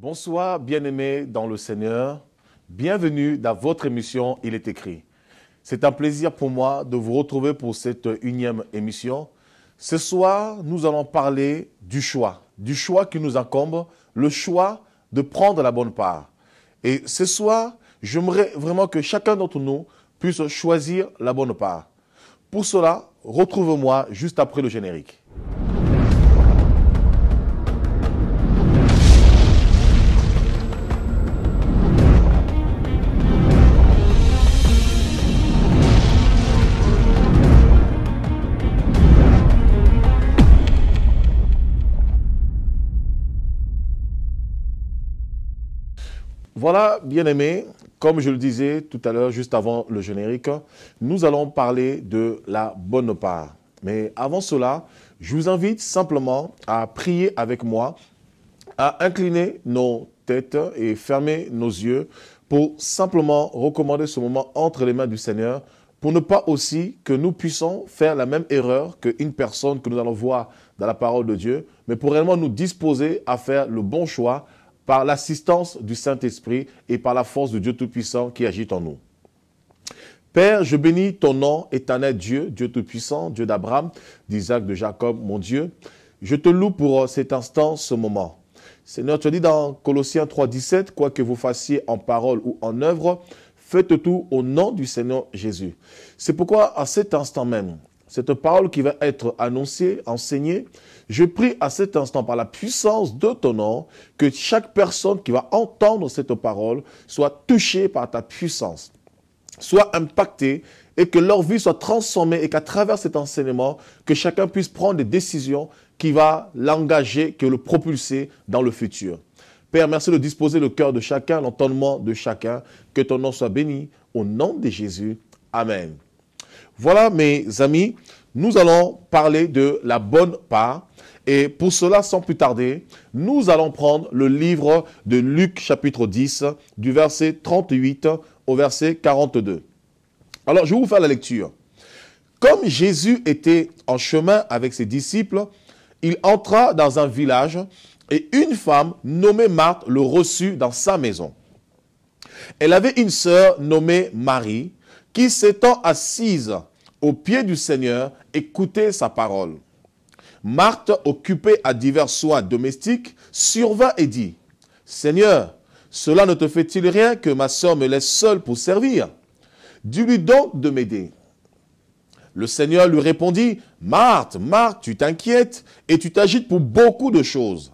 Bonsoir, bien-aimés dans le Seigneur. Bienvenue dans votre émission Il est écrit. C'est un plaisir pour moi de vous retrouver pour cette unième émission. Ce soir, nous allons parler du choix, du choix qui nous incombe, le choix de prendre la bonne part. Et ce soir, j'aimerais vraiment que chacun d'entre nous puisse choisir la bonne part. Pour cela, retrouve-moi juste après le générique. Voilà, bien-aimés, comme je le disais tout à l'heure, juste avant le générique, nous allons parler de la bonne part. Mais avant cela, je vous invite simplement à prier avec moi, à incliner nos têtes et fermer nos yeux pour simplement recommander ce moment entre les mains du Seigneur pour ne pas aussi que nous puissions faire la même erreur qu'une personne que nous allons voir dans la parole de Dieu, mais pour réellement nous disposer à faire le bon choix par l'assistance du Saint-Esprit et par la force de Dieu Tout-Puissant qui agit en nous. Père, je bénis ton nom, éternel Dieu, Dieu Tout-Puissant, Dieu d'Abraham, d'Isaac, de Jacob, mon Dieu. Je te loue pour euh, cet instant, ce moment. Seigneur, tu as dit dans Colossiens 3, 17, quoi que vous fassiez en parole ou en œuvre, faites tout au nom du Seigneur Jésus. C'est pourquoi, à cet instant même, cette parole qui va être annoncée, enseignée, je prie à cet instant par la puissance de ton nom que chaque personne qui va entendre cette parole soit touchée par ta puissance, soit impactée et que leur vie soit transformée et qu'à travers cet enseignement, que chacun puisse prendre des décisions qui va l'engager, qui le propulser dans le futur. Père, merci de disposer le cœur de chacun, l'entendement de chacun. Que ton nom soit béni au nom de Jésus. Amen. Voilà, mes amis, nous allons parler de la bonne part. Et pour cela, sans plus tarder, nous allons prendre le livre de Luc chapitre 10, du verset 38 au verset 42. Alors, je vais vous faire la lecture. Comme Jésus était en chemin avec ses disciples, il entra dans un village et une femme nommée Marthe le reçut dans sa maison. Elle avait une sœur nommée Marie qui s'étant assise au pied du Seigneur, écoutait sa parole. Marthe, occupée à divers soins domestiques, survint et dit, Seigneur, cela ne te fait-il rien que ma sœur me laisse seule pour servir Dis-lui donc de m'aider. Le Seigneur lui répondit, Marthe, Marthe, tu t'inquiètes et tu t'agites pour beaucoup de choses.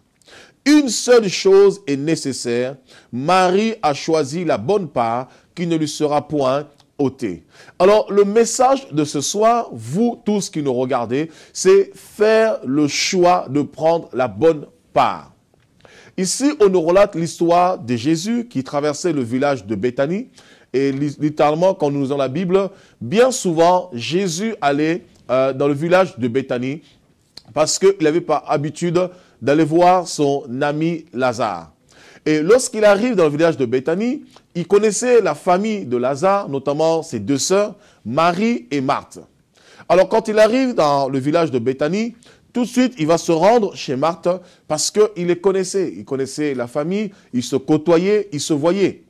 Une seule chose est nécessaire. Marie a choisi la bonne part qui ne lui sera point alors le message de ce soir, vous tous qui nous regardez, c'est faire le choix de prendre la bonne part. Ici, on nous relate l'histoire de Jésus qui traversait le village de Béthanie. Et littéralement, quand nous lisons la Bible, bien souvent, Jésus allait euh, dans le village de Béthanie parce qu'il avait pas habitude d'aller voir son ami Lazare. Et lorsqu'il arrive dans le village de Béthanie, il connaissait la famille de Lazare, notamment ses deux sœurs, Marie et Marthe. Alors quand il arrive dans le village de Béthanie, tout de suite, il va se rendre chez Marthe parce qu'il les connaissait. Il connaissait la famille, il se côtoyait, il se voyait.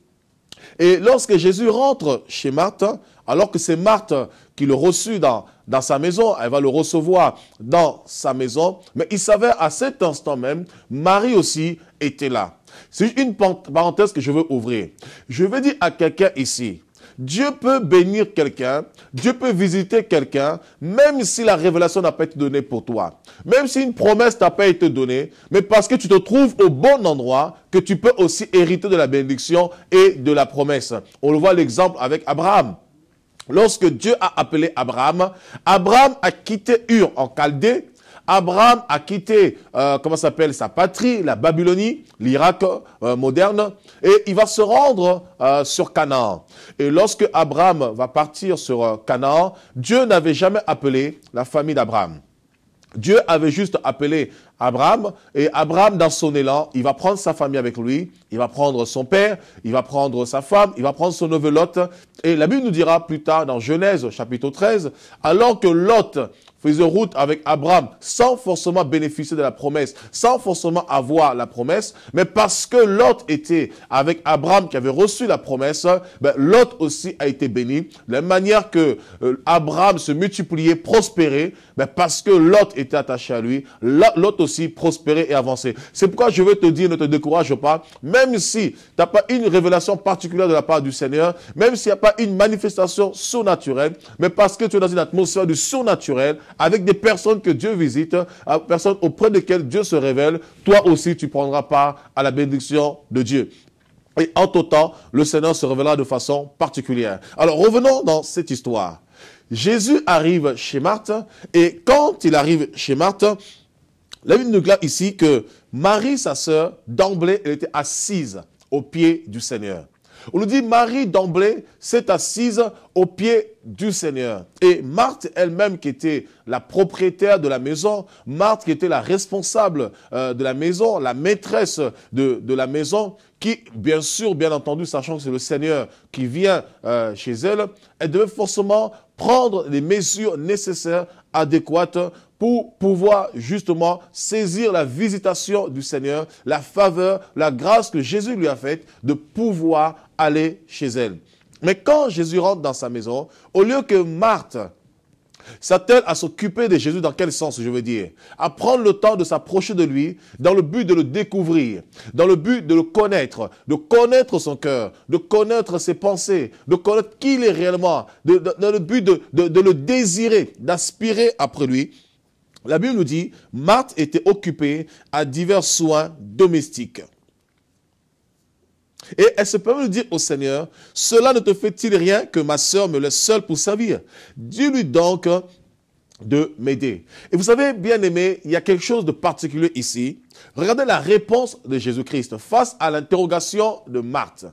Et lorsque Jésus rentre chez Marthe, alors que c'est Marthe qui le reçut dans, dans sa maison, elle va le recevoir dans sa maison, mais il savait à cet instant même, Marie aussi était là. C'est une parenthèse que je veux ouvrir. Je veux dire à quelqu'un ici, Dieu peut bénir quelqu'un, Dieu peut visiter quelqu'un, même si la révélation n'a pas été donnée pour toi, même si une promesse n'a pas été donnée, mais parce que tu te trouves au bon endroit, que tu peux aussi hériter de la bénédiction et de la promesse. On le voit l'exemple avec Abraham. Lorsque Dieu a appelé Abraham, Abraham a quitté Ur en Chaldée Abraham a quitté, euh, comment s'appelle, sa patrie, la Babylonie, l'Irak euh, moderne, et il va se rendre euh, sur Canaan. Et lorsque Abraham va partir sur Canaan, Dieu n'avait jamais appelé la famille d'Abraham. Dieu avait juste appelé Abraham, et Abraham, dans son élan, il va prendre sa famille avec lui, il va prendre son père, il va prendre sa femme, il va prendre son neveu Lot, et la Bible nous dira plus tard dans Genèse chapitre 13, alors que Lot faisait route avec Abraham sans forcément bénéficier de la promesse, sans forcément avoir la promesse, mais parce que l'autre était avec Abraham qui avait reçu la promesse, ben, l'autre aussi a été béni. De la manière que euh, Abraham se multipliait, prospérait, mais ben, parce que l'autre était attaché à lui, l'autre aussi prospérait et avançait. C'est pourquoi je veux te dire, ne te décourage pas, même si tu n'as pas une révélation particulière de la part du Seigneur, même s'il n'y a pas une manifestation surnaturelle, mais parce que tu es dans une atmosphère du surnaturel, avec des personnes que Dieu visite, euh, personnes auprès desquelles Dieu se révèle, toi aussi tu prendras part à la bénédiction de Dieu. Et en tout temps, le Seigneur se révélera de façon particulière. Alors revenons dans cette histoire. Jésus arrive chez Marthe et quand il arrive chez Marthe, la Bible nous dit ici que Marie, sa sœur, d'emblée, elle était assise au pied du Seigneur. On nous dit, Marie d'emblée s'est assise au pied du Seigneur. Et Marthe elle-même, qui était la propriétaire de la maison, Marthe qui était la responsable euh, de la maison, la maîtresse de, la maison, qui, bien sûr, bien entendu, sachant que c'est le Seigneur qui vient euh, chez elle, elle devait forcément prendre les mesures nécessaires, adéquates pour pouvoir justement saisir la visitation du Seigneur, la faveur, la grâce que Jésus lui a faite de pouvoir aller chez elle. Mais quand Jésus rentre dans sa maison, au lieu que Marthe s'attelle à s'occuper de Jésus dans quel sens, je veux dire À prendre le temps de s'approcher de lui dans le but de le découvrir, dans le but de le connaître, de connaître son cœur, de connaître ses pensées, de connaître qui il est réellement, dans le but de le désirer, d'aspirer après lui. La Bible nous dit, Marthe était occupée à divers soins domestiques. Et elle se permet de dire au Seigneur, cela ne te fait-il rien que ma sœur me laisse seule pour servir Dis-lui donc de m'aider. Et vous savez, bien aimé, il y a quelque chose de particulier ici. Regardez la réponse de Jésus-Christ face à l'interrogation de Marthe.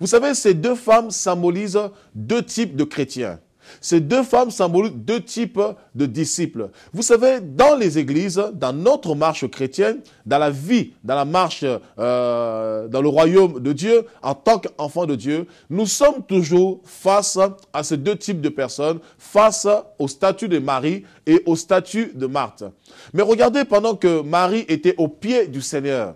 Vous savez, ces deux femmes symbolisent deux types de chrétiens. Ces deux femmes symbolisent deux types de disciples. Vous savez, dans les églises, dans notre marche chrétienne, dans la vie, dans la marche, euh, dans le royaume de Dieu, en tant qu'enfant de Dieu, nous sommes toujours face à ces deux types de personnes, face au statut de Marie et au statut de Marthe. Mais regardez, pendant que Marie était au pied du Seigneur,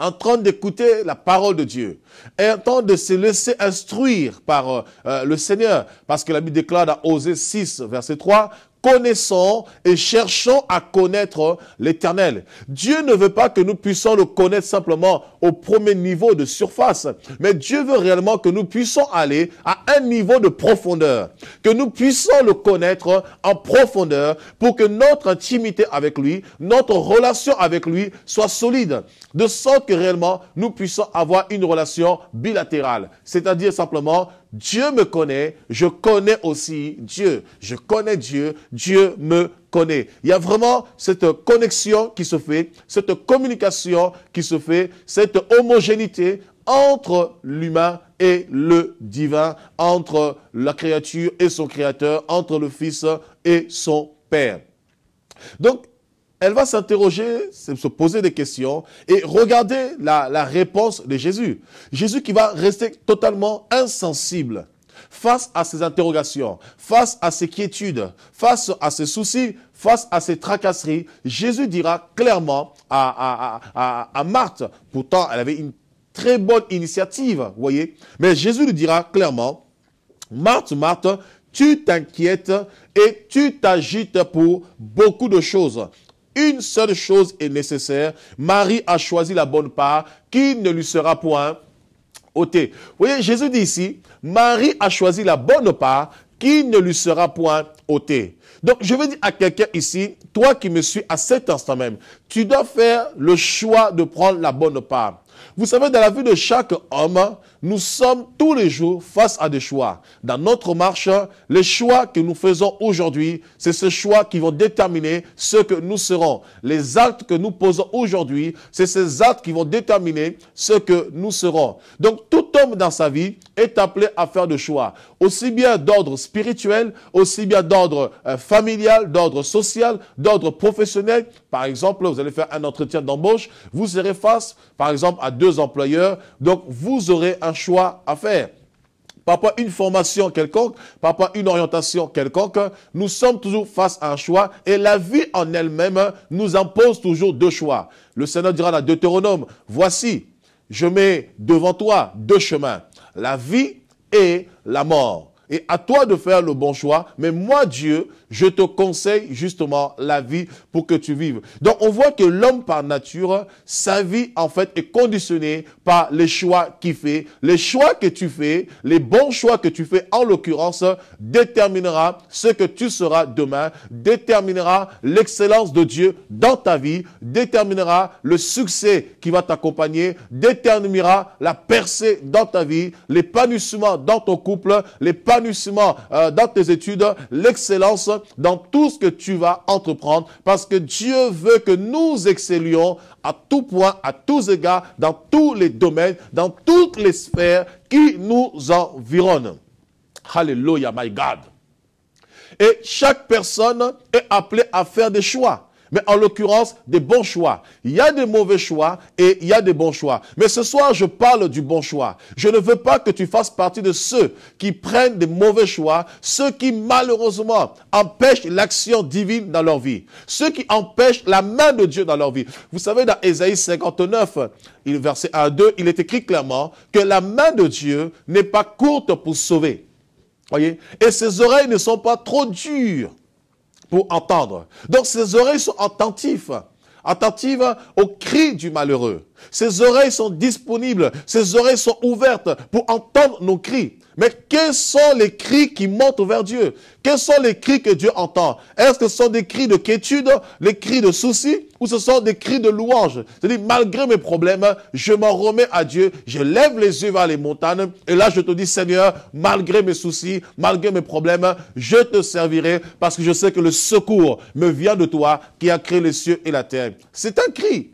en train d'écouter la parole de Dieu, et en train de se laisser instruire par euh, le Seigneur. Parce que la Bible déclare dans Osée 6, verset 3, connaissons et cherchons à connaître l'éternel. Dieu ne veut pas que nous puissions le connaître simplement au premier niveau de surface, mais Dieu veut réellement que nous puissions aller à un niveau de profondeur, que nous puissions le connaître en profondeur pour que notre intimité avec lui, notre relation avec lui soit solide, de sorte que réellement nous puissions avoir une relation bilatérale, c'est-à-dire simplement Dieu me connaît, je connais aussi Dieu. Je connais Dieu, Dieu me connaît. Il y a vraiment cette connexion qui se fait, cette communication qui se fait, cette homogénéité entre l'humain et le divin, entre la créature et son créateur, entre le Fils et son Père. Donc, elle va s'interroger, se poser des questions et regarder la, réponse de Jésus. Jésus qui va rester totalement insensible face à ses interrogations, face à ses quiétudes, face à ses soucis, face à ses tracasseries. Jésus dira clairement à, Marthe, pourtant elle avait une très bonne initiative, vous voyez, mais Jésus lui dira clairement, Marthe, Marthe, tu t'inquiètes et tu t'agites pour beaucoup de choses une seule chose est nécessaire. Marie a choisi la bonne part qui ne lui sera point ôtée. Vous voyez, Jésus dit ici, Marie a choisi la bonne part qui ne lui sera point ôtée. Donc, je veux dire à quelqu'un ici, toi qui me suis à cet instant même, tu dois faire le choix de prendre la bonne part. Vous savez, dans la vie de chaque homme, nous sommes tous les jours face à des choix. Dans notre marche, les choix que nous faisons aujourd'hui, c'est ces choix qui vont déterminer ce que nous serons. Les actes que nous posons aujourd'hui, c'est ces actes qui vont déterminer ce que nous serons. Donc tout homme dans sa vie est appelé à faire des choix, aussi bien d'ordre spirituel, aussi bien d'ordre euh, familial, d'ordre social, d'ordre professionnel. Par exemple, vous allez faire un entretien d'embauche, vous serez face, par exemple, à deux employeurs, donc vous aurez choix à faire pas pas une formation quelconque, pas pas une orientation quelconque, nous sommes toujours face à un choix et la vie en elle-même nous impose toujours deux choix. Le Seigneur dira à Deutéronome, voici, je mets devant toi deux chemins, la vie et la mort et à toi de faire le bon choix. Mais moi, Dieu, je te conseille justement la vie pour que tu vives. Donc, on voit que l'homme par nature, sa vie, en fait, est conditionnée par les choix qu'il fait. Les choix que tu fais, les bons choix que tu fais, en l'occurrence, déterminera ce que tu seras demain, déterminera l'excellence de Dieu dans ta vie, déterminera le succès qui va t'accompagner, déterminera la percée dans ta vie, l'épanouissement dans ton couple, l'épanouissement euh, dans tes études, l'excellence dans tout ce que tu vas entreprendre, parce que Dieu veut que nous excellions à tout point, à tous égards, dans tous les domaines, dans toutes les sphères qui nous environnent. Hallelujah, my God. Et chaque personne est appelée à faire des choix. Mais en l'occurrence, des bons choix. Il y a des mauvais choix et il y a des bons choix. Mais ce soir, je parle du bon choix. Je ne veux pas que tu fasses partie de ceux qui prennent des mauvais choix, ceux qui malheureusement empêchent l'action divine dans leur vie, ceux qui empêchent la main de Dieu dans leur vie. Vous savez, dans Ésaïe 59, verset 1 à 2, il est écrit clairement que la main de Dieu n'est pas courte pour sauver. Voyez Et ses oreilles ne sont pas trop dures pour entendre. Donc ses oreilles sont attentives, attentives au cri du malheureux. Ses oreilles sont disponibles, ses oreilles sont ouvertes pour entendre nos cris. Mais quels sont les cris qui montent vers Dieu Quels sont les cris que Dieu entend Est-ce que ce sont des cris de quiétude, les cris de souci, ou ce sont des cris de louange C'est-à-dire, malgré mes problèmes, je m'en remets à Dieu, je lève les yeux vers les montagnes, et là je te dis, Seigneur, malgré mes soucis, malgré mes problèmes, je te servirai, parce que je sais que le secours me vient de toi qui as créé les cieux et la terre. C'est un cri.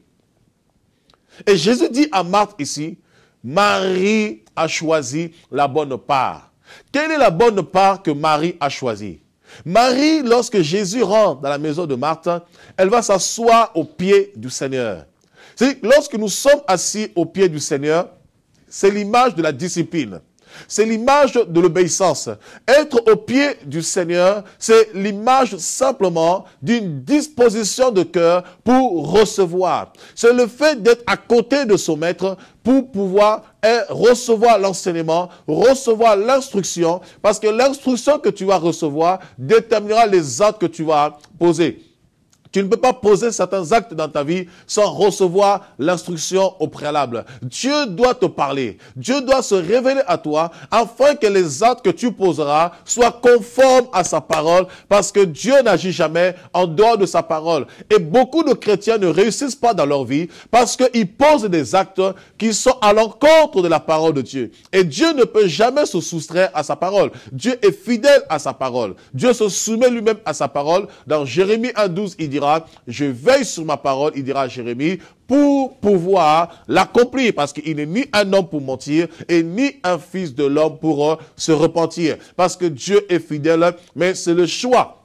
Et Jésus dit à Marthe ici, Marie a choisi la bonne part. Quelle est la bonne part que Marie a choisie Marie, lorsque Jésus rentre dans la maison de Marthe, elle va s'asseoir aux pieds du Seigneur. cest lorsque nous sommes assis aux pieds du Seigneur, c'est l'image de la discipline c'est l'image de l'obéissance. Être au pied du Seigneur, c'est l'image simplement d'une disposition de cœur pour recevoir. C'est le fait d'être à côté de son maître pour pouvoir eh, recevoir l'enseignement, recevoir l'instruction, parce que l'instruction que tu vas recevoir déterminera les actes que tu vas poser. Tu ne peux pas poser certains actes dans ta vie sans recevoir l'instruction au préalable. Dieu doit te parler. Dieu doit se révéler à toi afin que les actes que tu poseras soient conformes à sa parole parce que Dieu n'agit jamais en dehors de sa parole. Et beaucoup de chrétiens ne réussissent pas dans leur vie parce qu'ils posent des actes qui sont à l'encontre de la parole de Dieu. Et Dieu ne peut jamais se soustraire à sa parole. Dieu est fidèle à sa parole. Dieu se soumet lui-même à sa parole. Dans Jérémie 1.12, il dira je veille sur ma parole, il dira à Jérémie, pour pouvoir l'accomplir, parce qu'il n'est ni un homme pour mentir et ni un fils de l'homme pour euh, se repentir. Parce que Dieu est fidèle, mais c'est le choix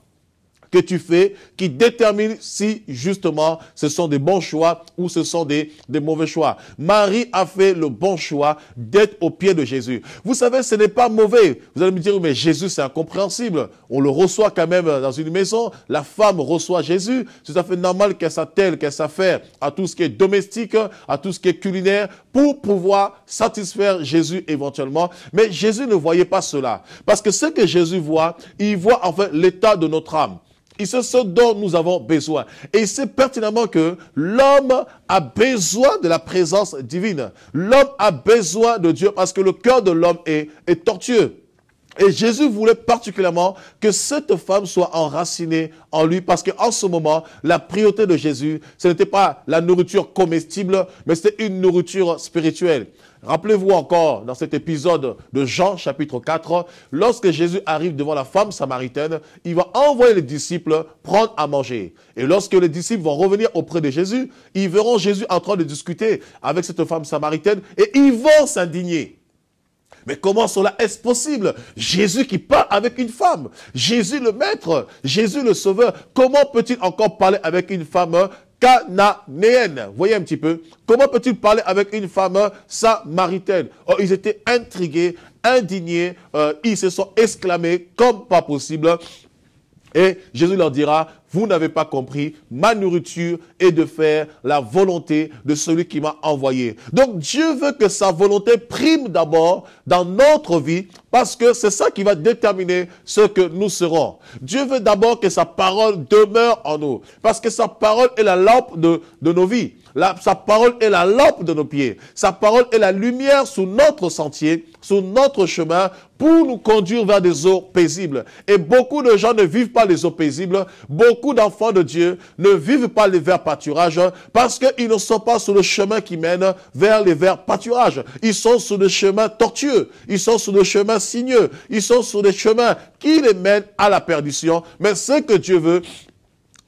que tu fais qui détermine si justement ce sont des bons choix ou ce sont des, des mauvais choix. Marie a fait le bon choix d'être au pied de Jésus. Vous savez, ce n'est pas mauvais. Vous allez me dire, mais Jésus, c'est incompréhensible. On le reçoit quand même euh, dans une maison. La femme reçoit Jésus. C'est tout à fait normal qu'elle s'attelle, qu'elle s'affaire à tout ce qui est domestique, à tout ce qui est culinaire, pour pouvoir satisfaire Jésus éventuellement. Mais Jésus ne voyait pas cela. Parce que ce que Jésus voit, il voit en fait l'état de notre âme c'est ce dont nous avons besoin. Et c'est pertinemment que l'homme a besoin de la présence divine. L'homme a besoin de Dieu parce que le cœur de l'homme est, est tortueux. Et Jésus voulait particulièrement que cette femme soit enracinée en lui parce qu'en ce moment, la priorité de Jésus, ce n'était pas la nourriture comestible, mais c'était une nourriture spirituelle. Rappelez-vous encore dans cet épisode de Jean chapitre 4, lorsque Jésus arrive devant la femme samaritaine, il va envoyer les disciples prendre à manger. Et lorsque les disciples vont revenir auprès de Jésus, ils verront Jésus en train de discuter avec cette femme samaritaine et ils vont s'indigner. Mais comment cela est-ce possible Jésus qui parle avec une femme, Jésus le maître, Jésus le sauveur, comment peut-il encore parler avec une femme cananéenne. Voyez un petit peu. Comment peux-tu parler avec une femme samaritaine or oh, Ils étaient intrigués, indignés. Euh, ils se sont exclamés comme pas possible. Et Jésus leur dira, vous n'avez pas compris, ma nourriture est de faire la volonté de celui qui m'a envoyé. Donc Dieu veut que sa volonté prime d'abord dans notre vie parce que c'est ça qui va déterminer ce que nous serons. Dieu veut d'abord que sa parole demeure en nous parce que sa parole est la lampe de, nos vies. sa parole est la lampe de nos pieds. Sa parole est la lumière sous notre sentier, sous notre chemin, pour nous conduire vers des eaux paisibles. Et beaucoup de gens ne vivent pas les eaux paisibles. Beaucoup beaucoup d'enfants de Dieu ne vivent pas les verts pâturages parce qu'ils ne sont pas sur le chemin qui mène vers les verts pâturages. Ils sont sur le chemin tortueux, ils sont sur le chemin sinueux, ils sont sur des chemins qui les mène à la perdition. Mais ce que Dieu veut,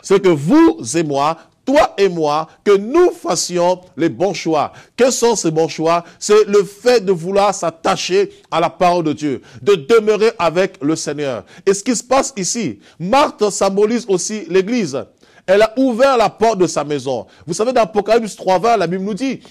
c'est que vous et moi, toi et moi, que nous fassions les bons choix. Quels sont ces bons choix C'est le fait de vouloir s'attacher à la parole de Dieu, de demeurer avec le Seigneur. Et ce qui se passe ici, Marthe symbolise aussi l'Église. Elle a ouvert la porte de sa maison. Vous savez, dans Apocalypse 3.20, la Bible nous dit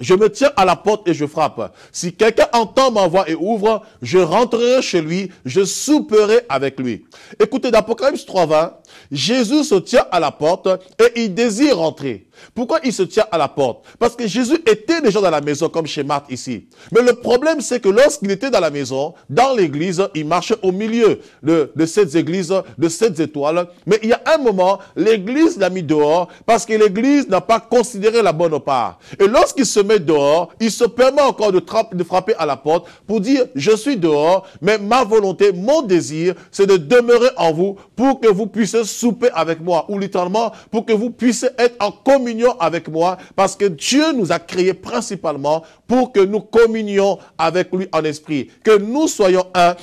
je me tiens à la porte et je frappe. Si quelqu'un entend ma voix et ouvre, je rentrerai chez lui, je souperai avec lui. Écoutez, d'Apocalypse 3.20, Jésus se tient à la porte et il désire rentrer. Pourquoi il se tient à la porte Parce que Jésus était déjà dans la maison, comme chez Marthe ici. Mais le problème, c'est que lorsqu'il était dans la maison, dans l'église, il marchait au milieu de, cette église, de cette étoile. Mais il y a un moment, l'église l'a mis dehors parce que l'église n'a pas considéré la bonne part. Et lorsqu'il se met dehors, il se permet encore de, de frapper à la porte pour dire, je suis dehors, mais ma volonté, mon désir, c'est de demeurer en vous pour que vous puissiez souper avec moi, ou littéralement, pour que vous puissiez être en communion avec moi parce que Dieu nous a créés principalement pour que nous communions avec lui en esprit, que nous soyons un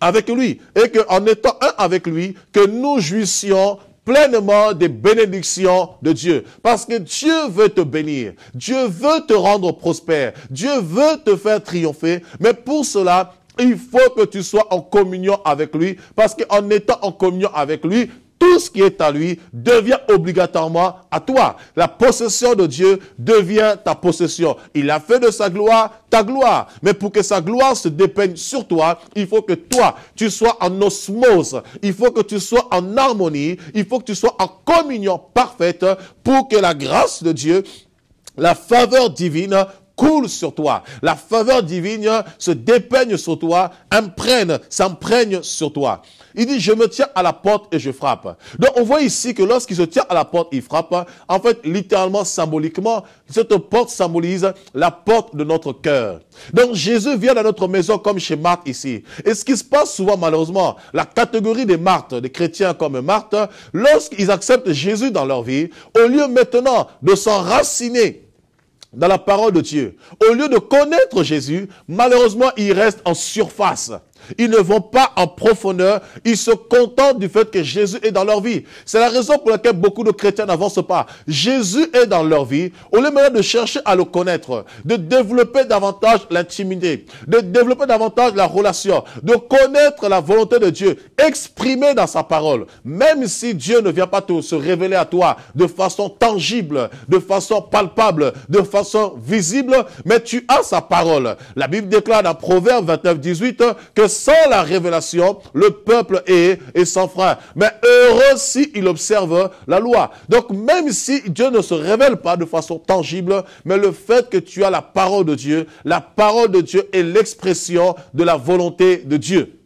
avec lui et qu'en étant un avec lui, que nous jouissions pleinement des bénédictions de Dieu. Parce que Dieu veut te bénir. Dieu veut te rendre prospère. Dieu veut te faire triompher. Mais pour cela, il faut que tu sois en communion avec lui, parce qu'en étant en communion avec lui, tout ce qui est à lui devient obligatoirement à toi. La possession de Dieu devient ta possession. Il a fait de sa gloire ta gloire. Mais pour que sa gloire se dépeigne sur toi, il faut que toi, tu sois en osmose. Il faut que tu sois en harmonie. Il faut que tu sois en communion parfaite pour que la grâce de Dieu la faveur divine coule sur toi. La faveur divine se dépeigne sur toi, imprègne, s'imprègne sur toi. Il dit, je me tiens à la porte et je frappe. Donc on voit ici que lorsqu'il se tient à la porte, il frappe. En fait, littéralement, symboliquement, cette porte symbolise la porte de notre cœur. Donc Jésus vient dans notre maison comme chez Marthe ici. Et ce qui se passe souvent malheureusement, la catégorie des Marthe, des chrétiens comme Marthe, lorsqu'ils acceptent Jésus dans leur vie, au lieu maintenant de s'enraciner dans la parole de Dieu. Au lieu de connaître Jésus, malheureusement, il reste en surface. Ils ne vont pas en profondeur. Ils se contentent du fait que Jésus est dans leur vie. C'est la raison pour laquelle beaucoup de chrétiens n'avancent pas. Jésus est dans leur vie. Au lieu même de chercher à le connaître, de développer davantage l'intimité, de développer davantage la relation, de connaître la volonté de Dieu, exprimée dans sa parole. Même si Dieu ne vient pas se révéler à toi de façon tangible, de façon palpable, de façon visible, mais tu as sa parole. La Bible déclare dans Proverbe 29, 18 que sans la révélation, le peuple est, sans frein. Mais heureux s'il il observe la loi. Donc même si Dieu ne se révèle pas de façon tangible, mais le fait que tu as la parole de Dieu, la parole de Dieu est l'expression de la volonté de Dieu.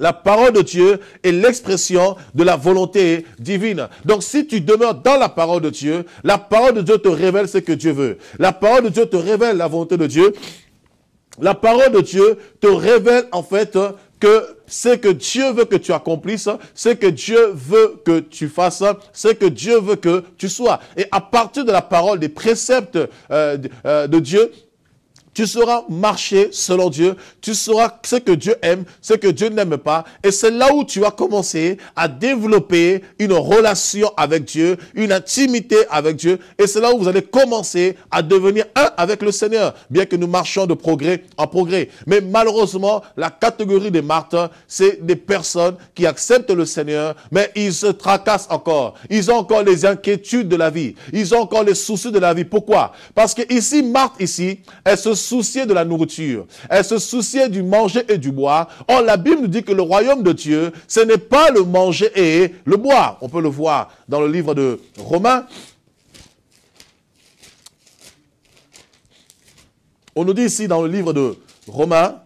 La parole de Dieu est l'expression de la volonté divine. Donc si tu demeures dans la parole de Dieu, la parole de Dieu te révèle ce que Dieu veut. La parole de Dieu te révèle la volonté de Dieu. La parole de Dieu te révèle en fait que ce que Dieu veut que tu accomplisses, ce que Dieu veut que tu fasses, ce que Dieu veut que tu sois. Et à partir de la parole, des préceptes euh, euh, de Dieu, tu sauras marcher selon Dieu. Tu sauras ce que Dieu aime, ce que Dieu n'aime pas. Et c'est là où tu vas commencer à développer une relation avec Dieu, une intimité avec Dieu. Et c'est là où vous allez commencer à devenir un avec le Seigneur, bien que nous marchions de progrès en progrès. Mais malheureusement, la catégorie des martins, c'est des personnes qui acceptent le Seigneur, mais ils se tracassent encore. Ils ont encore les inquiétudes de la vie. Ils ont encore les soucis de la vie. Pourquoi Parce que ici, Marthe, ici, elle se Soucier de la nourriture, elle se souciait du manger et du boire. Or, la Bible nous dit que le royaume de Dieu, ce n'est pas le manger et le boire. On peut le voir dans le livre de Romains. On nous dit ici dans le livre de Romains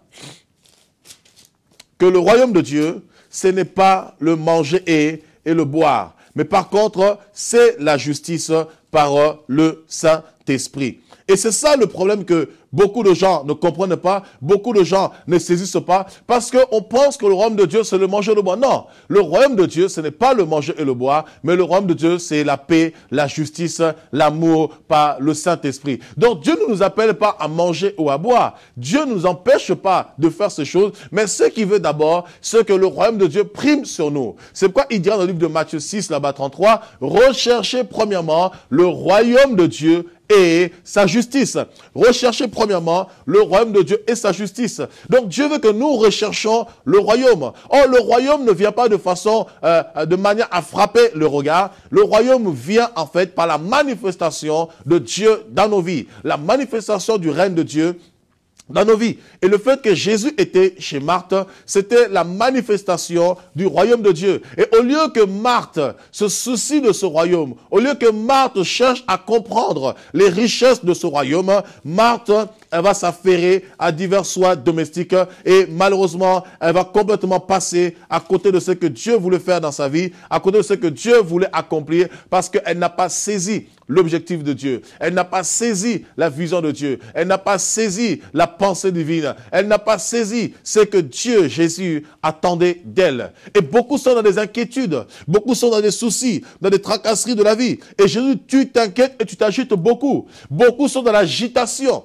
que le royaume de Dieu, ce n'est pas le manger et, et le boire. Mais par contre, c'est la justice par le Saint-Esprit. Et c'est ça le problème que beaucoup de gens ne comprennent pas, beaucoup de gens ne saisissent pas, parce qu'on pense que le royaume de Dieu, c'est le manger et le boire. Non, le royaume de Dieu, ce n'est pas le manger et le boire, mais le royaume de Dieu, c'est la paix, la justice, l'amour par le Saint-Esprit. Donc Dieu ne nous appelle pas à manger ou à boire. Dieu ne nous empêche pas de faire ces choses, mais ce qu'il veut d'abord, c'est que le royaume de Dieu prime sur nous. C'est pourquoi il dit dans le livre de Matthieu 6, là-bas 33, recherchez premièrement le royaume de Dieu et sa justice. Recherchez premièrement le royaume de Dieu et sa justice. Donc Dieu veut que nous recherchions le royaume. Or, le royaume ne vient pas de façon, euh, de manière à frapper le regard. Le royaume vient en fait par la manifestation de Dieu dans nos vies. La manifestation du règne de Dieu dans nos vies. Et le fait que Jésus était chez Marthe, c'était la manifestation du royaume de Dieu. Et au lieu que Marthe se soucie de ce royaume, au lieu que Marthe cherche à comprendre les richesses de ce royaume, Marthe elle va s'affairer à divers soins domestiques et malheureusement, elle va complètement passer à côté de ce que Dieu voulait faire dans sa vie, à côté de ce que Dieu voulait accomplir parce qu'elle n'a pas saisi l'objectif de Dieu. Elle n'a pas saisi la vision de Dieu. Elle n'a pas saisi la pensée divine. Elle n'a pas saisi ce que Dieu, Jésus, attendait d'elle. Et beaucoup sont dans des inquiétudes. Beaucoup sont dans des soucis, dans des tracasseries de la vie. Et Jésus, tu t'inquiètes et tu t'agites beaucoup. Beaucoup sont dans l'agitation.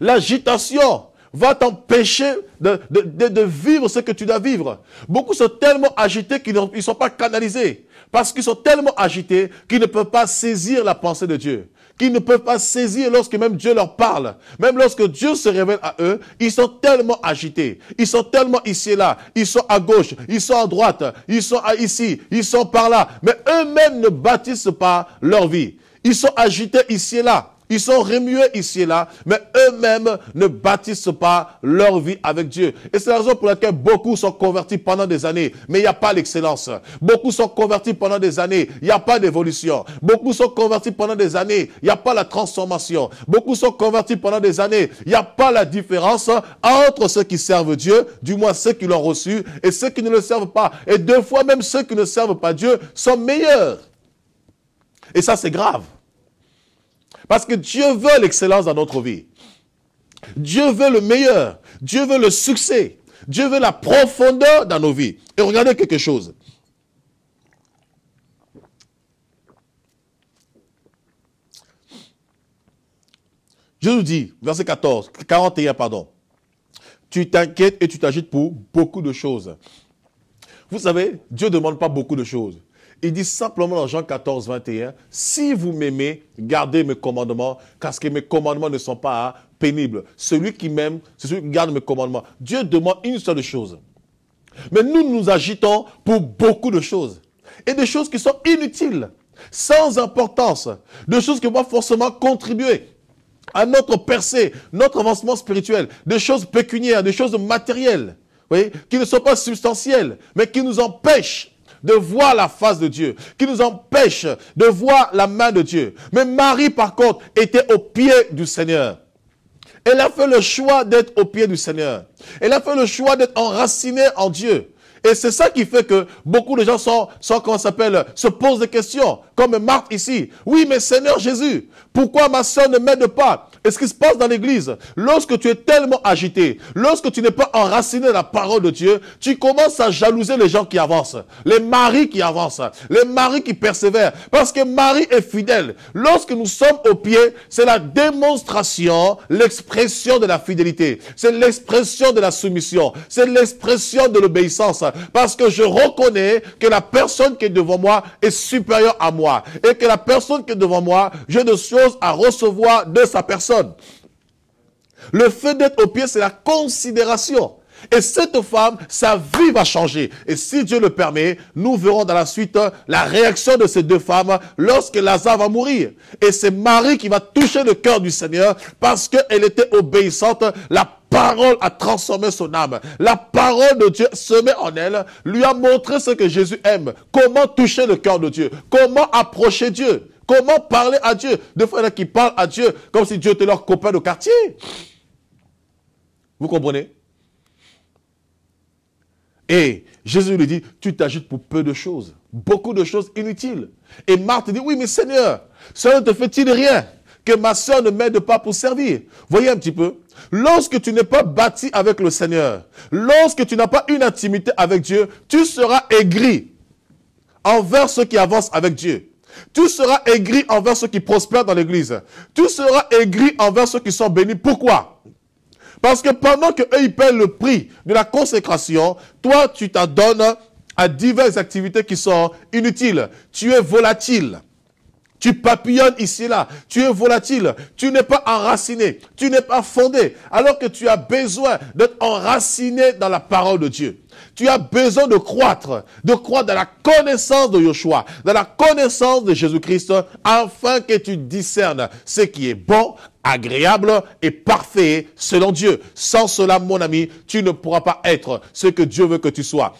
L'agitation va t'empêcher de, de, vivre ce que tu dois vivre. Beaucoup sont tellement agités qu'ils ne sont pas canalisés. Parce qu'ils sont tellement agités qu'ils ne peuvent pas saisir la pensée de Dieu. Qu'ils ne peuvent pas saisir lorsque même Dieu leur parle. Même lorsque Dieu se révèle à eux, ils sont tellement agités. Ils sont tellement ici et là. Ils sont à gauche, ils sont à droite, ils sont ici, ils sont par là. Mais eux-mêmes ne bâtissent pas leur vie. Ils sont agités ici et là. Ils sont remués ici et là, mais eux-mêmes ne bâtissent pas leur vie avec Dieu. Et c'est la raison pour laquelle beaucoup sont convertis pendant des années, mais il n'y a pas l'excellence. Beaucoup sont convertis pendant des années, il n'y a pas d'évolution. Beaucoup sont convertis pendant des années, il n'y a pas la transformation. Beaucoup sont convertis pendant des années, il n'y a pas la différence entre ceux qui servent Dieu, du moins ceux qui l'ont reçu, et ceux qui ne le servent pas. Et deux fois même ceux qui ne servent pas Dieu sont meilleurs. Et ça, c'est grave. Parce que Dieu veut l'excellence dans notre vie. Dieu veut le meilleur. Dieu veut le succès. Dieu veut la profondeur dans nos vies. Et regardez quelque chose. Je vous dis, verset 14, 41, pardon. Tu t'inquiètes et tu t'agites pour beaucoup de choses. Vous savez, Dieu ne demande pas beaucoup de choses. Il dit simplement dans Jean 14, 21, si vous m'aimez, gardez mes commandements, parce que mes commandements ne sont pas hein, pénibles. Celui qui m'aime, c'est celui qui garde mes commandements. Dieu demande une seule chose. Mais nous nous agitons pour beaucoup de choses. Et des choses qui sont inutiles, sans importance, des choses qui vont forcément contribuer à notre percée, notre avancement spirituel, des choses pécuniaires, des choses matérielles, qui ne sont pas substantielles, mais qui nous empêchent de voir la face de Dieu, qui nous empêche de voir la main de Dieu. Mais Marie, par contre, était au pied du Seigneur. Elle a fait le choix d'être au pied du Seigneur. Elle a fait le choix d'être enracinée en Dieu. Et c'est ça qui fait que beaucoup de gens sont, sont s'appelle, se posent des questions, comme Marthe ici. Oui, mais Seigneur Jésus, pourquoi ma soeur ne m'aide pas et ce qui se passe dans l'église, lorsque tu es tellement agité, lorsque tu n'es pas enraciné dans la parole de Dieu, tu commences à jalouser les gens qui avancent, les maris qui avancent, les maris qui persévèrent. Parce que Marie est fidèle. Lorsque nous sommes au pied, c'est la démonstration, l'expression de la fidélité. C'est l'expression de la soumission. C'est l'expression de l'obéissance. Parce que je reconnais que la personne qui est devant moi est supérieure à moi. Et que la personne qui est devant moi, j'ai des choses à recevoir de sa personne le fait d'être au pied, c'est la considération. Et cette femme, sa vie va changer. Et si Dieu le permet, nous verrons dans la suite hein, la réaction de ces deux femmes lorsque Lazare va mourir. Et c'est Marie qui va toucher le cœur du Seigneur parce qu'elle était obéissante. La parole a transformé son âme. La parole de Dieu semée en elle lui a montré ce que Jésus aime. Comment toucher le cœur de Dieu. Comment approcher Dieu. Comment parler à Dieu Des fois, qui parlent à Dieu comme si Dieu était leur copain de quartier. Vous comprenez Et Jésus lui dit, tu t'ajoutes pour peu de choses, beaucoup de choses inutiles. Et Marthe dit, oui, mais Seigneur, cela ne te fait-il rien que ma soeur ne m'aide pas pour servir. Voyez un petit peu. Lorsque tu n'es pas bâti avec le Seigneur, lorsque tu n'as pas une intimité avec Dieu, tu seras aigri envers ceux qui avancent avec Dieu. Tout sera aigri envers ceux qui prospèrent dans l'église. tout sera aigri envers ceux qui sont bénis. Pourquoi Parce que pendant que ils paient le prix de la consécration, toi, tu t'adonnes à diverses activités qui sont inutiles. Tu es volatile. Tu papillonnes ici là. Tu es volatile. Tu n'es pas enraciné. Tu n'es pas fondé. Alors que tu as besoin d'être enraciné dans la parole de Dieu. Tu as besoin de croître, de croître dans la connaissance de Joshua, dans la connaissance de Jésus-Christ, afin que tu discernes ce qui est bon, agréable et parfait selon Dieu. Sans cela, mon ami, tu ne pourras pas être ce que Dieu veut que tu sois.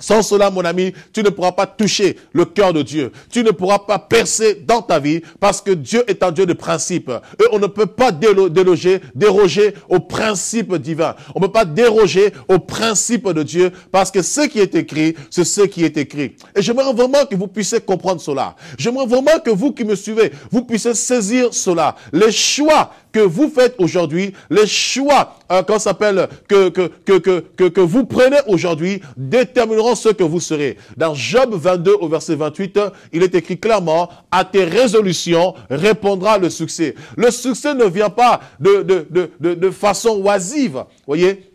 Sans cela, mon ami, tu ne pourras pas toucher le cœur de Dieu. Tu ne pourras pas percer dans ta vie parce que Dieu est un Dieu de principe. Et on ne peut pas déloger, déroger au principe divin. On ne peut pas déroger au principe de Dieu parce que ce qui est écrit, c'est ce qui est écrit. Et j'aimerais vraiment que vous puissiez comprendre cela. J'aimerais vraiment que vous qui me suivez, vous puissiez saisir cela. Les choix que vous faites aujourd'hui, les choix euh, s'appelle que que, que, que, que, vous prenez aujourd'hui détermineront ce que vous serez. Dans Job 22 au verset 28, il est écrit clairement, à tes résolutions répondra le succès. Le succès ne vient pas de, de, de, de, de façon oisive, voyez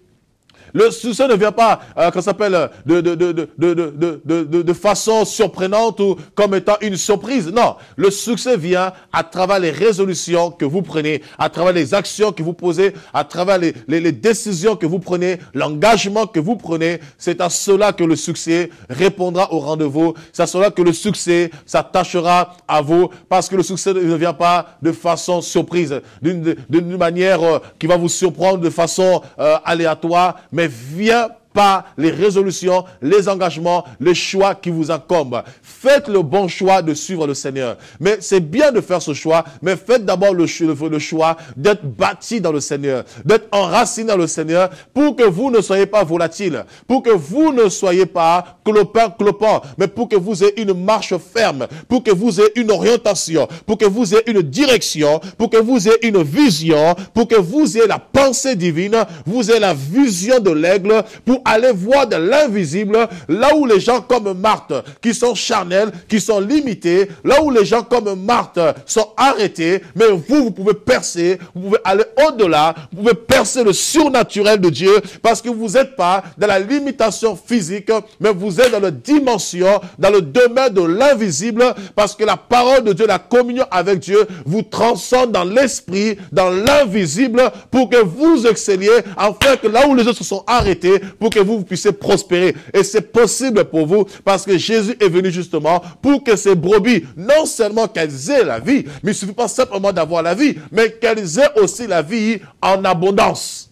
le succès ne vient pas, s'appelle, de, de, façon surprenante ou comme étant une surprise. Non, le succès vient à travers les résolutions que vous prenez, à travers les actions que vous posez, à travers les, décisions que vous prenez, l'engagement que vous prenez. C'est à cela que le succès répondra au rendez-vous. C'est à cela que le succès s'attachera à vous parce que le succès ne vient pas de façon surprise, d'une manière euh, qui va vous surprendre de façon euh, aléatoire, mais viens pas les résolutions, les engagements, les choix qui vous incombent. Faites le bon choix de suivre le Seigneur. Mais c'est bien de faire ce choix, mais faites d'abord le, le choix d'être bâti dans le Seigneur, d'être enraciné dans le Seigneur pour que vous ne soyez pas volatile, pour que vous ne soyez pas clopin, clopin, mais pour que vous ayez une marche ferme, pour que vous ayez une orientation, pour que vous ayez une direction, pour que vous ayez une vision, pour que vous ayez la pensée divine, vous ayez la vision de l'aigle pour allez voir de l'invisible, là où les gens comme Marthe, qui sont charnels, qui sont limités, là où les gens comme Marthe sont arrêtés, mais vous, vous pouvez percer, vous pouvez aller au-delà, vous pouvez percer le surnaturel de Dieu, parce que vous n'êtes pas dans la limitation physique, mais vous êtes dans la dimension, dans le domaine de l'invisible, parce que la parole de Dieu, la communion avec Dieu, vous transcende dans l'esprit, dans l'invisible, pour que vous excelliez, afin que là où les autres se sont arrêtés, pour que vous puissiez prospérer. Et c'est possible pour vous parce que Jésus est venu justement pour que ces brebis, non seulement qu'elles aient la vie, mais il ne suffit pas simplement d'avoir la vie, mais qu'elles aient aussi la vie en abondance.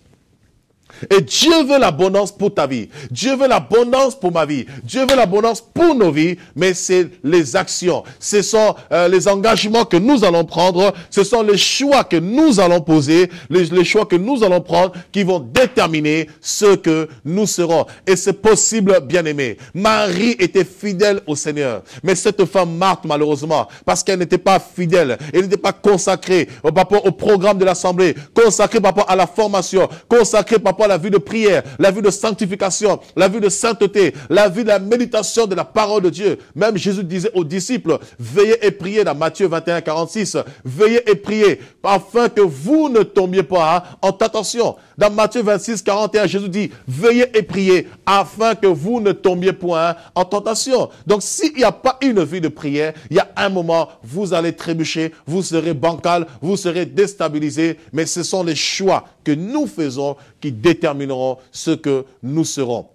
Et Dieu veut l'abondance pour ta vie. Dieu veut l'abondance pour ma vie. Dieu veut l'abondance pour nos vies, mais c'est les actions. Ce sont euh, les engagements que nous allons prendre. Ce sont les choix que nous allons poser, les, choix que nous allons prendre qui vont déterminer ce que nous serons. Et c'est possible, bien-aimé. Marie était fidèle au Seigneur. Mais cette femme Marthe, malheureusement, parce qu'elle n'était pas fidèle, elle n'était pas consacrée au programme de l'Assemblée, consacrée par rapport à la formation, consacrée par rapport la vie de prière, la vie de sanctification, la vie de sainteté, la vie de la méditation de la parole de Dieu. Même Jésus disait aux disciples, veillez et priez dans Matthieu 21, 46, veillez et priez afin que vous ne tombiez pas hein. en tentation. Dans Matthieu 26, 41, Jésus dit, veillez et priez afin que vous ne tombiez point hein, en tentation. Donc s'il n'y a pas une vie de prière, il y a un moment, vous allez trébucher, vous serez bancal, vous serez déstabilisé, mais ce sont les choix que nous faisons qui détermineront ce que nous serons.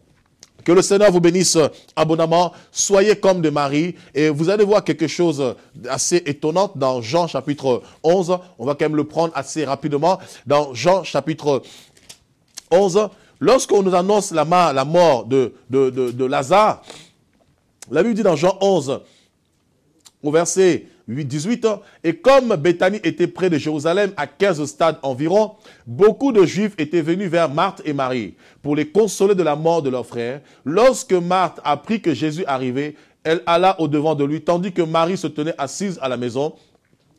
Que le Seigneur vous bénisse abondamment. Soyez comme de Marie. Et vous allez voir quelque chose d'assez étonnant dans Jean chapitre 11. On va quand même le prendre assez rapidement. Dans Jean chapitre 11, lorsqu'on nous annonce la, mort de, de, de Lazare, la Bible dit dans Jean 11, au verset 8, 18. Et comme Béthanie était près de Jérusalem, à 15 stades environ, beaucoup de Juifs étaient venus vers Marthe et Marie pour les consoler de la mort de leur frère. Lorsque Marthe apprit que Jésus arrivait, elle alla au-devant de lui, tandis que Marie se tenait assise à la maison.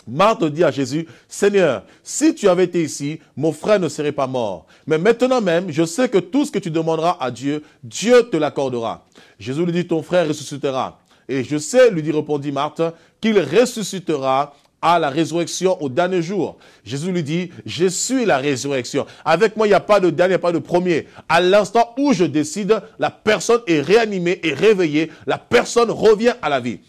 Marthe dit à Jésus, Seigneur, si tu avais été ici, mon frère ne serait pas mort. Mais maintenant même, je sais que tout ce que tu demanderas à Dieu, Dieu te l'accordera. Jésus lui dit, ton frère ressuscitera. Et je sais, lui dit répondit Marthe, qu'il ressuscitera à la résurrection au dernier jour. Jésus lui dit, je suis la résurrection. Avec moi, il n'y a pas de dernier, pas de premier. À l'instant où je décide, la personne est réanimée et réveillée. La personne revient à la vie.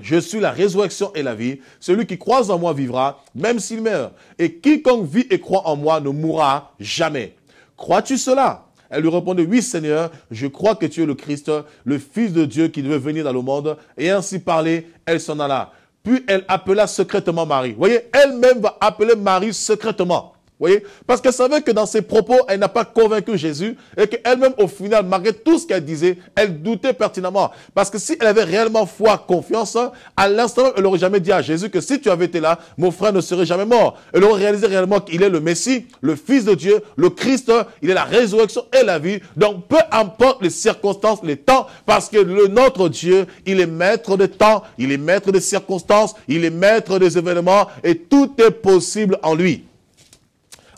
Je suis la résurrection et la vie. Celui qui croit en moi vivra, même s'il meurt. Et quiconque vit et croit en moi ne mourra jamais. Crois-tu cela elle lui répondait, « oui Seigneur, je crois que tu es le Christ, le Fils de Dieu qui devait venir dans le monde. Et ainsi parler, elle s'en alla. Puis elle appela secrètement Marie. voyez, elle-même va appeler Marie secrètement voyez Parce qu'elle savait que dans ses propos, elle n'a pas convaincu Jésus et qu'elle-même, au final, malgré tout ce qu'elle disait, elle doutait pertinemment. Parce que si elle avait réellement foi, confiance, à l'instant, elle n'aurait jamais dit à Jésus que si tu avais été là, mon frère ne serait jamais mort. Elle aurait réalisé réellement qu'il est le Messie, le Fils de Dieu, le Christ, il est la résurrection et la vie. Donc, peu importe les circonstances, les temps, parce que le notre Dieu, il est maître des temps, il est maître des circonstances, il est maître des événements et tout est possible en lui.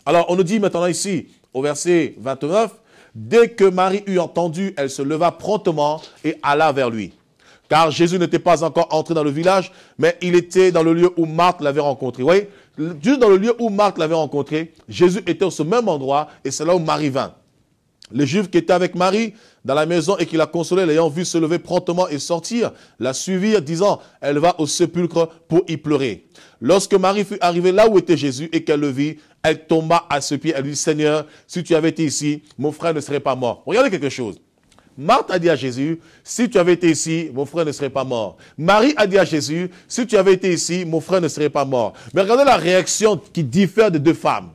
Alors, on nous dit maintenant ici, au verset 29, Dès que Marie eut entendu, elle se leva promptement et alla vers lui. Car Jésus n'était pas encore entré dans le village, mais il était dans le lieu où Marthe l'avait rencontré. Oui, voyez, juste dans le lieu où Marthe l'avait rencontré, Jésus était au ce même endroit et c'est là où Marie vint. Les Juifs qui étaient avec Marie dans la maison et qui la consolaient, l'ayant vu se lever promptement et sortir, la suivirent, disant, elle va au sépulcre pour y pleurer. Lorsque Marie fut arrivée là où était Jésus et qu'elle le vit, elle tomba à ses pieds. Elle lui dit, Seigneur, si tu avais été ici, mon frère ne serait pas mort. Regardez quelque chose. Marthe a dit à Jésus, si tu avais été ici, mon frère ne serait pas mort. Marie a dit à Jésus, si tu avais été ici, mon frère ne serait pas mort. Mais regardez la réaction qui diffère des deux femmes.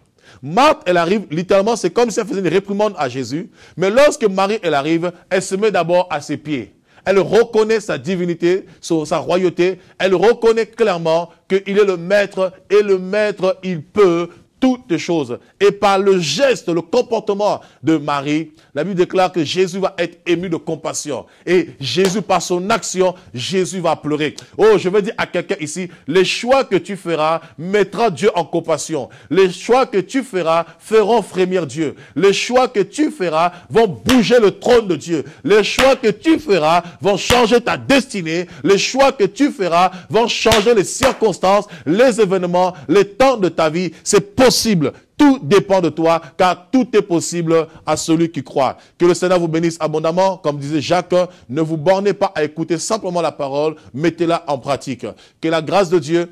Marthe, elle arrive, littéralement, c'est comme si elle faisait une réprimande à Jésus. Mais lorsque Marie, elle arrive, elle se met d'abord à ses pieds. Elle reconnaît sa divinité, sa royauté. Elle reconnaît clairement qu'il est le maître et le maître, il peut toutes les choses. Et par le geste, le comportement de Marie, la Bible déclare que Jésus va être ému de compassion. Et Jésus, par son action, Jésus va pleurer. Oh, je veux dire à quelqu'un ici, les choix que tu feras mettra Dieu en compassion. Les choix que tu feras feront frémir Dieu. Les choix que tu feras vont bouger le trône de Dieu. Les choix que tu feras vont changer ta destinée. Les choix que tu feras vont changer les circonstances, les événements, les temps de ta vie. C'est pour tout dépend de toi, car tout est possible à celui qui croit. Que le Seigneur vous bénisse abondamment. Comme disait Jacques, ne vous bornez pas à écouter simplement la parole, mettez-la en pratique. Que la grâce de Dieu,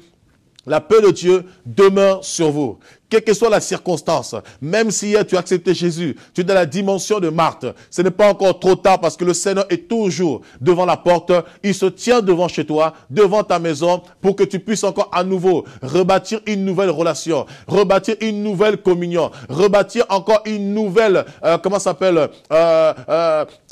la paix de Dieu demeure sur vous. Quelle que soit la circonstance, même si hier tu as accepté Jésus, tu es dans la dimension de Marthe, ce n'est pas encore trop tard parce que le Seigneur est toujours devant la porte. Il se tient devant chez toi, devant ta maison, pour que tu puisses encore à nouveau rebâtir une nouvelle relation, rebâtir une nouvelle communion, rebâtir encore une nouvelle, euh, comment s'appelle, euh,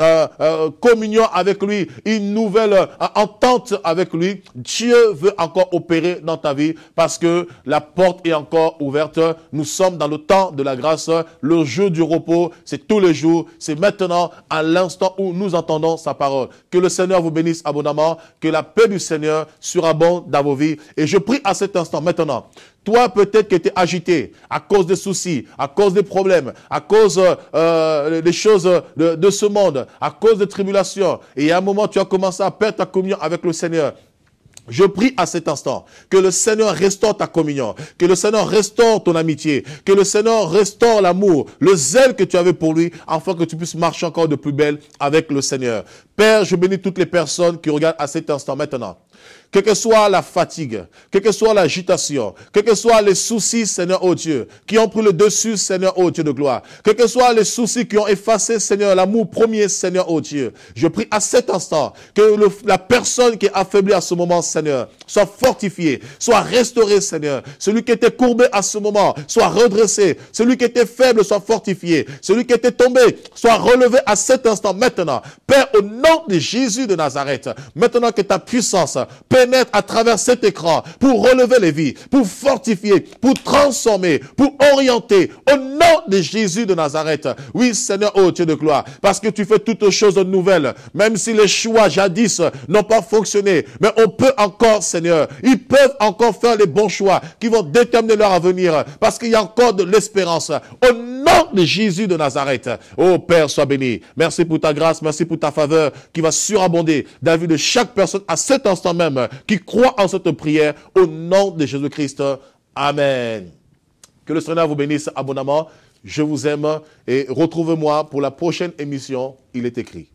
euh, communion avec lui, une nouvelle entente avec lui. Dieu veut encore opérer dans ta vie parce que la porte est encore ouverte nous sommes dans le temps de la grâce, le jour du repos, c'est tous les jours, c'est maintenant, à l'instant où nous entendons sa parole. Que le Seigneur vous bénisse abondamment, que la paix du Seigneur bonne dans vos vies. Et je prie à cet instant, maintenant, toi peut-être qui es agité à cause des soucis, à cause des problèmes, à cause euh, des choses de, de, ce monde, à cause des tribulations. Et à un moment, tu as commencé à perdre ta communion avec le Seigneur. Je prie à cet instant que le Seigneur restaure ta communion, que le Seigneur restaure ton amitié, que le Seigneur restaure l'amour, le zèle que tu avais pour lui, afin que tu puisses marcher encore de plus belle avec le Seigneur. Père, je bénis toutes les personnes qui regardent à cet instant maintenant. Quel que soit la fatigue, quel que soit l'agitation, que que soit les soucis, Seigneur, oh Dieu, qui ont pris le dessus, Seigneur, oh Dieu de gloire, que que soit les soucis qui ont effacé, Seigneur, l'amour premier, Seigneur, oh Dieu, je prie à cet instant que la personne qui est affaiblie à ce moment, Seigneur, soit fortifié, soit restauré, Seigneur. Celui qui était courbé à ce moment, soit redressé. Celui qui était faible, soit fortifié. Celui qui était tombé, soit relevé à cet instant, maintenant. Père, au nom de Jésus de Nazareth, maintenant que ta puissance pénètre à travers cet écran pour relever les vies, pour fortifier, pour transformer, pour orienter, au nom de Jésus de Nazareth. Oui, Seigneur, oh Dieu de gloire, parce que tu fais toutes choses nouvelles, même si les choix jadis n'ont pas fonctionné, mais on peut encore, Seigneur, ils peuvent encore faire les bons choix qui vont déterminer leur avenir parce qu'il y a encore de l'espérance. Au nom de Jésus de Nazareth, ô Père, sois béni. Merci pour ta grâce, merci pour ta faveur qui va surabonder dans la vie de chaque personne à cet instant même qui croit en cette prière au nom de Jésus-Christ. Amen. Que le Seigneur vous bénisse abondamment. Je vous aime et retrouvez moi pour la prochaine émission. Il est écrit.